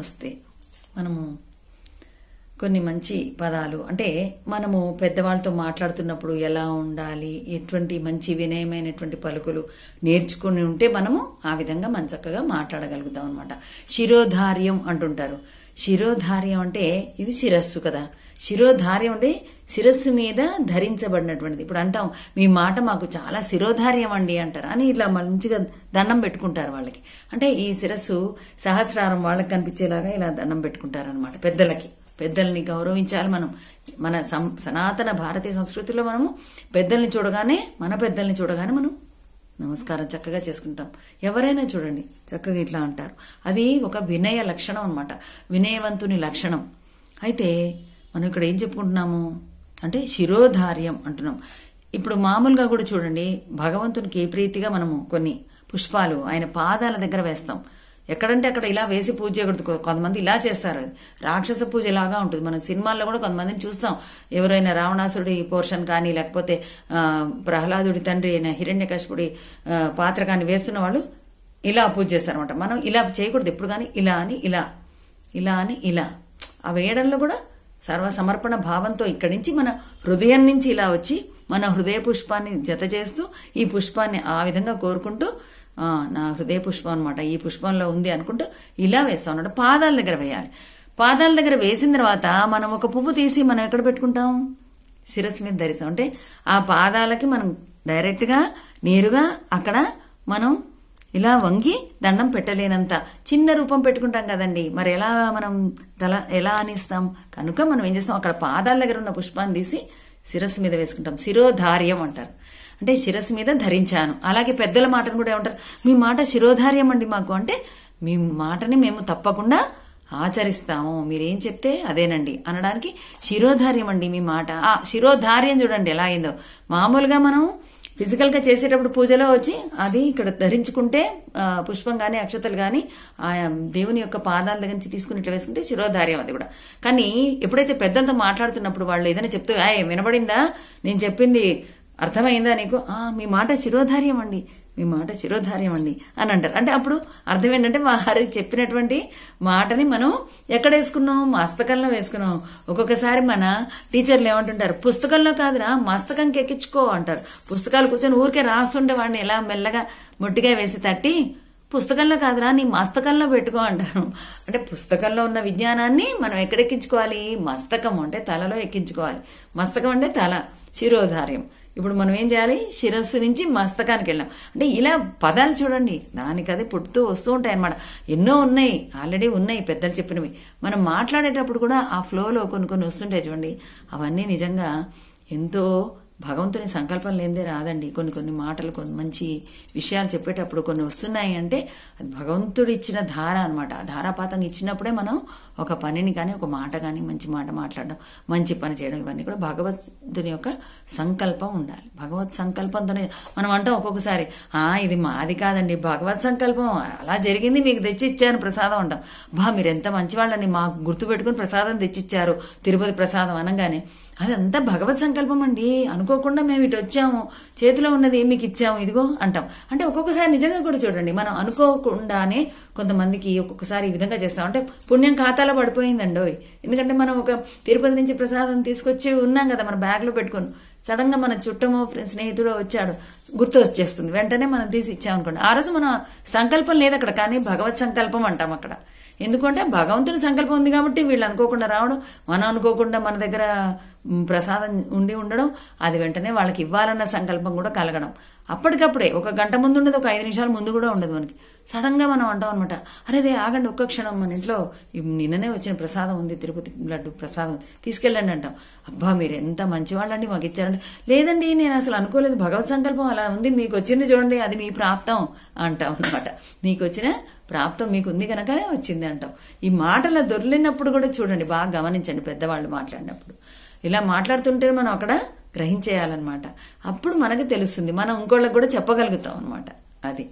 వస్తే మనము కొన్ని మంచి పదాలు అంటే మనము పెద్దవాళ్ళతో మాట్లాడుతున్నప్పుడు ఎలా ఉండాలి ఎటువంటి మంచి వినయమైనటువంటి పలుకులు నేర్చుకుని ఉంటే మనము ఆ విధంగా మనం చక్కగా మాట్లాడగలుగుతాం అనమాట శిరోధార్యం అంటుంటారు శిరోధార్యం అంటే ఇది శిరస్సు కదా శిరోధార్యం అంటే శిరస్సు మీద ధరించబడినటువంటిది ఇప్పుడు అంటాం మీ మాట మాకు చాలా శిరోధార్యం అండి అంటారు అని ఇట్లా మంచిగా దండం పెట్టుకుంటారు వాళ్ళకి అంటే ఈ శిరస్సు సహస్రారం వాళ్ళకి కనిపించేలాగా ఇలా దండం పెట్టుకుంటారు అనమాట పెద్దలకి పెద్దల్ని గౌరవించాలి మనం మన సనాతన భారతీయ సంస్కృతిలో మనము పెద్దల్ని చూడగానే మన పెద్దల్ని చూడగానే మనం నమస్కారం చక్కగా చేసుకుంటాం ఎవరైనా చూడండి చక్కగా ఇట్లా అంటారు అది ఒక వినయ లక్షణం అనమాట వినయవంతుని లక్షణం అయితే మనం ఇక్కడ ఏం చెప్పుకుంటున్నాము అంటే శిరోధార్యం అంటున్నాం ఇప్పుడు మామూలుగా కూడా చూడండి భగవంతునికి ఏ ప్రీతిగా మనము కొన్ని పుష్పాలు ఆయన పాదాల దగ్గర వేస్తాం ఎక్కడంటే అక్కడ ఇలా వేసి పూజ చేయకూడదు కొంతమంది ఇలా చేస్తారు రాక్షస పూజ ఇలాగా ఉంటుంది మనం సినిమాల్లో కూడా కొంతమందిని చూస్తాం ఎవరైనా రావణాసుడి పోర్షన్ కానీ లేకపోతే ప్రహ్లాదుడి తండ్రి అయిన హిరణ్యకశపుడి పాత్ర కానీ వేస్తున్న వాళ్ళు ఇలా పూజ చేస్తారనమాట మనం ఇలా చేయకూడదు ఎప్పుడు కానీ ఇలా అని ఇలా ఇలా అని ఇలా ఆ వేయడంలో కూడా సర్వసమర్పణ భావంతో ఇక్కడి నుంచి మన హృదయం నుంచి ఇలా వచ్చి మన హృదయ పుష్పాన్ని జత చేస్తూ ఈ పుష్పాన్ని ఆ విధంగా కోరుకుంటూ నా హృదయ పుష్పం అనమాట ఈ పుష్పంలో ఉంది అనుకుంటూ ఇలా వేస్తాం అనమాట పాదాల దగ్గర వేయాలి పాదాల దగ్గర వేసిన తర్వాత మనం ఒక పువ్వు తీసి మనం ఎక్కడ పెట్టుకుంటాం శిరస్సు మీద ధరిస్తాం అంటే ఆ పాదాలకి మనం డైరెక్ట్గా నేరుగా అక్కడ మనం ఇలా వంగి దండం పెట్టలేనంత చిన్న రూపం పెట్టుకుంటాం కదండి మరి ఎలా మనం తల ఎలా అనిస్తాం కనుక మనం ఏం చేస్తాం అక్కడ పాదాల దగ్గర ఉన్న పుష్పాన్ని తీసి శిరస్సు మీద వేసుకుంటాం శిరోధార్యం అంటారు అంటే శిరస్సు మీద ధరించాను అలాగే పెద్దల మాటను కూడా ఏమంటారు మీ మాట శిరోధార్యం అండి మాకు అంటే మీ మాటని మేము తప్పకుండా ఆచరిస్తాము మీరేం చెప్తే అదేనండి అనడానికి శిరోధార్యం అండి మీ మాట ఆ శిరోధార్యం చూడండి ఎలా అయిందో మామూలుగా మనం ఫిజికల్గా చేసేటప్పుడు పూజలో వచ్చి అది ఇక్కడ ధరించుకుంటే పుష్పం కానీ అక్షతలు కానీ ఆ దేవుని యొక్క పాదాల దగ్గర నుంచి తీసుకుని ఇట్లా వేసుకుంటే శిరోధార్యం అది కూడా కానీ ఎప్పుడైతే పెద్దలతో మాట్లాడుతున్నప్పుడు వాళ్ళు ఏదైనా చెప్తూ ఏ వినబడిందా నేను చెప్పింది అర్థమైందా నీకు మీ మాట శిరోధార్యం అండి మీ మాట శిరోధార్యం అండి అని అంటారు అంటే అప్పుడు అర్థం ఏంటంటే హరి చెప్పినటువంటి మాటని మనం ఎక్కడ వేసుకున్నాం మస్తకంలో వేసుకున్నాం ఒక్కొక్కసారి మన టీచర్లు ఏమంటుంటారు పుస్తకంలో కాదురా మస్తకంకి ఎక్కించుకో అంటారు పుస్తకాలు కూర్చొని ఊరికే రాస్తుండే వాడిని ఎలా మెల్లగా మొట్టిగా వేసి తట్టి పుస్తకంలో కాదురా నీ మస్తకంలో పెట్టుకో అంటారు అంటే పుస్తకంలో ఉన్న విజ్ఞానాన్ని మనం ఎక్కడెక్కించుకోవాలి మస్తకం అంటే తలలో ఎక్కించుకోవాలి మస్తకం అంటే తల శిరోధార్యం ఇప్పుడు మనం ఏం చేయాలి శిరస్సు నుంచి మస్తకానికి వెళ్ళాం అంటే ఇలా పదాలు చూడండి దానికి అదే పుట్టుతూ వస్తూ ఉంటాయి అన్నమాట ఎన్నో ఉన్నాయి ఆల్రెడీ ఉన్నాయి పెద్దలు చెప్పినవి మనం మాట్లాడేటప్పుడు కూడా ఆ ఫ్లోలో కొన్ని కొన్ని వస్తుంటాయి చూడండి అవన్నీ నిజంగా ఎంతో భగవంతుని సంకల్పం లేనిదే రాదండి కొన్ని కొన్ని మాటలు కొన్ని మంచి విషయాలు చెప్పేటప్పుడు కొన్ని వస్తున్నాయి అంటే అది భగవంతుడు ఇచ్చిన ధార అనమాట ఆ ధారాపాతం ఇచ్చినప్పుడే మనం ఒక పనిని కానీ ఒక మాట కానీ మంచి మాట మాట్లాడడం మంచి పని చేయడం ఇవన్నీ కూడా భగవంతుని యొక్క సంకల్పం ఉండాలి భగవత్ సంకల్పంతోనే మనం అంటాం ఒక్కొక్కసారి ఆ ఇది మాది కాదండి భగవత్ సంకల్పం అలా జరిగింది మీకు తెచ్చిచ్చాను ప్రసాదం అంటాం బా మీరు ఎంత మంచివాళ్ళని మాకు గుర్తుపెట్టుకుని ప్రసాదం తెచ్చిచ్చారు తిరుపతి ప్రసాదం అనగానే అదంతా భగవత్ సంకల్పం అండి అనుకోకుండా మేము ఇటు వచ్చాము చేతిలో ఉన్నది మీకు ఇచ్చాము ఇదిగో అంటాం అంటే ఒక్కొక్కసారి నిజంగా కూడా చూడండి మనం అనుకోకుండానే కొంతమందికి ఒక్కొక్కసారి ఈ విధంగా చేస్తాం అంటే పుణ్యం ఖాతాలో పడిపోయిందండి ఎందుకంటే మనం ఒక తిరుపతి నుంచి ప్రసాదం తీసుకొచ్చి ఉన్నాం కదా మన బ్యాగ్లో పెట్టుకొని సడన్గా మన చుట్టమో స్నేహితుడో వచ్చాడు గుర్తు వచ్చేస్తుంది వెంటనే మనం తీసి ఇచ్చామనుకోండి ఆ రోజు మన సంకల్పం లేదు అక్కడ కానీ భగవత్ సంకల్పం అంటాం అక్కడ ఎందుకంటే భగవంతుని సంకల్పం ఉంది కాబట్టి వీళ్ళు అనుకోకుండా రావడం మనం అనుకోకుండా మన దగ్గర ప్రసాదం ఉండి ఉండడం అది వెంటనే వాళ్ళకి ఇవ్వాలన్న సంకల్పం కూడా కలగడం అప్పటికప్పుడే ఒక గంట ముందు ఉండదు ఒక ఐదు నిమిషాల ముందు కూడా ఉండదు మనకి సడన్గా మనం అంటాం అనమాట అరే ఆగండి ఒక్క క్షణం మన ఇంట్లో నిన్ననే వచ్చిన ప్రసాదం ఉంది తిరుపతి లడ్డు ప్రసాదం తీసుకెళ్ళండి అంటాం అబ్బా మీరు ఎంత మంచివాళ్ళండి మాకు ఇచ్చారండి లేదండి నేను అసలు అనుకోలేదు భగవత్ సంకల్పం అలా ఉంది మీకు వచ్చింది చూడండి అది మీ ప్రాప్తం అంటాం అనమాట మీకు వచ్చిన ప్రాప్తం మీకు ఉంది కనుకనే వచ్చింది అంటాం ఈ మాటల దొర్లినప్పుడు కూడా చూడండి బాగా గమనించండి పెద్దవాళ్ళు మాట్లాడినప్పుడు ఇలా మాట్లాడుతుంటే మనం అక్కడ గ్రహించేయాలన్నమాట అప్పుడు మనకు తెలుస్తుంది మనం ఇంకోళ్ళకి కూడా చెప్పగలుగుతాం అనమాట అది